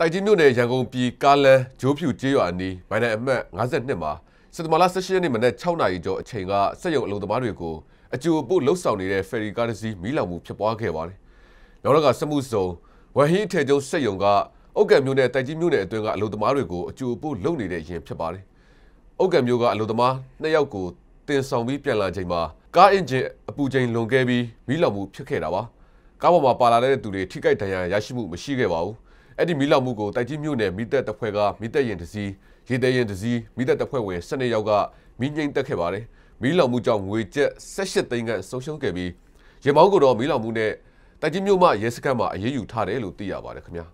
တိုက်ကြီးမြို့နယ်ရန်ကုန်ပြည်ကားလန်းဂျိုးဖြူကျေးရွာအနီးမိုင်နယ်အမှတ်52မှာစက်တမလာ16ရက်နေ့မနက်6နာရီကျော်အချိန်ကစက်ရုံအလုံသမားတွေကိုအကြိုပို့လှုပ်ဆောင်နေတဲ့ဖယ်ရီကားတစ်စီးမီးလောင်မှုဖြစ်ပွားခဲ့ပါတယ်။နောက်တော့ကစမှုစုံဝဟီးထေကျုံစက်ရုံကအုတ်ကံမျိုးနဲ့တိုက်ကြီးမျိုးနဲ့အတွင်းကအလုံသမားတွေကိုအကြိုပို့လုံနေတဲ့ရင်ဖြစ်ပါတယ်။အုတ်ကံမျိုးကအလုံသမားနှစ်ယောက်ကိုတင်ဆောင်ပြီးပြန်လာချိန်မှာကားအင်ဂျင်အပူချိန်လွန်ခဲ့ပြီးမီးလောင်မှုဖြစ်ခဲ့တာပါ။ကားပေါ်မှာပါလာတဲ့သူတွေထိခိုက်ဒဏ်ရာရရှိမှုမရှိခဲ့ပါဘူး။အဲ့ဒီမီးလောင်မှုကိုတိုက်ကြီးမြို့နယ်မီးတက်တပ်ဖွဲ့ကမီးတက်ရင်တစီရေတဲရင်တစီမီးတက်တပ်ဖွဲ့ဝင်12ယောက်ကမီးငိမ့်တက်ခဲ့ပါတယ်မီးလောင်မှုကြောင့်ငွေကျပ်18သိန်းခန့်ဆုံးရှုံးခဲ့ပြီးရေမောင်းကိုတော့မီးလောင်မှုနဲ့တိုက်ကြီးမြို့မှရဲစခန်းမှာအရေးယူထားတယ်လို့သိရပါတယ်ခင်ဗျာ